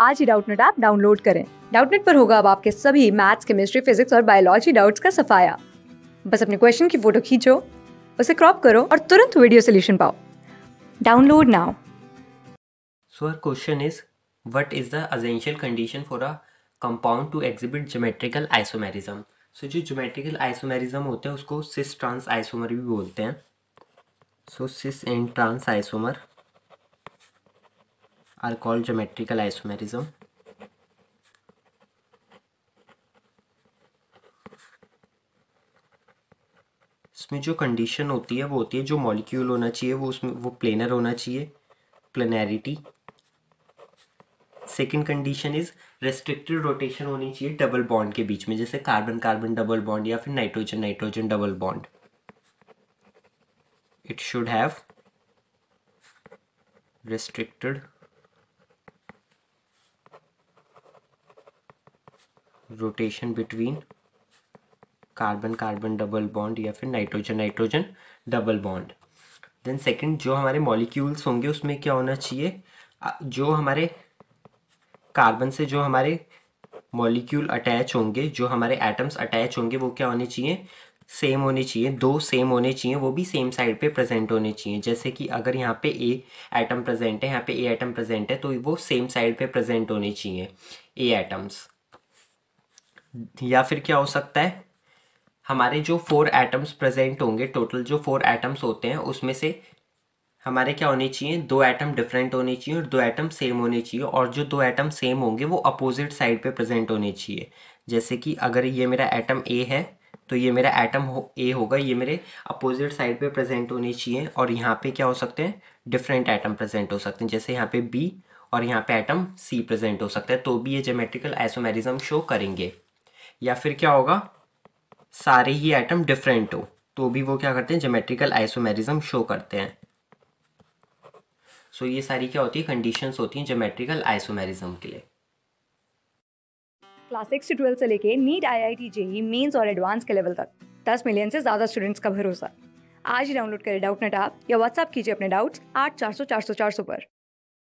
आज ही Doubtnet app download करें डाउटनेट पर होगा अब आपके सभी मैथ्स केमिस्ट्री फिजिक्स और बायोलॉजी डाउट्स का सफाया बस अपने क्वेश्चन की फोटो खींचो उसे क्रॉप करो और तुरंत वीडियो सोल्यूशन पाओ download now sir question is what is the essential condition for a compound to exhibit geometrical isomerism so जो जोमेट्रिकल आइसोमेरिज्म होते हैं उसको सिस ट्रांस आइसोमर भी बोलते हैं so cis and trans isomer are called geometrical isomerism. इसमें जो condition होती है वो होती है जो मॉलिक्यूल होना चाहिए वो उसमें वो प्लेनर होना चाहिए planarity second condition is restricted rotation होनी चाहिए डबल बॉन्ड के बीच में जैसे कार्बन कार्बन डबल बॉन्ड या फिर nitrogen nitrogen double bond it should have restricted rotation between carbon carbon double bond या फिर nitrogen nitrogen double bond then second जो हमारे मॉलिक्यूल्स होंगे उसमें क्या होना चाहिए जो हमारे कार्बन से जो हमारे मॉलिक्यूल अटैच होंगे जो हमारे एटम्स अटैच होंगे वो क्या होने चाहिए सेम होने चाहिए दो सेम होने चाहिए वो भी सेम साइड पे प्रेजेंट होने चाहिए जैसे कि अगर यहाँ पे ए एटम प्रेजेंट है यहाँ पे ए एटम प्रेजेंट है तो वो सेम साइड पे प्रेजेंट होने चाहिए ए एटम्स या फिर क्या हो सकता है हमारे जो फोर एटम्स प्रेजेंट होंगे टोटल जो फोर एटम्स होते हैं उसमें से हमारे क्या होने चाहिए दो एटम डिफरेंट होने चाहिए और दो एटम सेम होने चाहिए और जो दो एटम सेम होंगे वो अपोजिट साइड पे प्रेजेंट होने चाहिए जैसे कि अगर ये मेरा एटम ए है तो ये मेरा एटम हो ए होगा ये मेरे अपोजिट साइड पे प्रेजेंट होने चाहिए और यहाँ पे क्या हो सकते हैं डिफरेंट एटम प्रेजेंट हो सकते हैं जैसे यहाँ पे बी और यहाँ पे एटम सी प्रेजेंट हो सकता है तो भी ये जोमेट्रिकल आइसोमेरिज्म शो करेंगे या फिर क्या होगा सारे ही आइटम डिफरेंट हो तो भी वो क्या करते हैं जोमेट्रिकल आइसोमेरिज्म शो करते हैं सो so, ये सारी क्या होती है कंडीशंस होती हैं जोमेट्रिकल आइसोमेरिज्म के लिए क्लास सिक्स ट्वेल्व से लेके NEET I I T JEE mains और एडवांस के लेवल तक दस मिलियन से ज़्यादा स्टूडेंट्स का भरोसा आज ही डाउनलोड करें डाउट नेट आप या व्हाट्सअप कीजिए अपने डाउट्स आठ चार सौ चार सौ चार सौ पर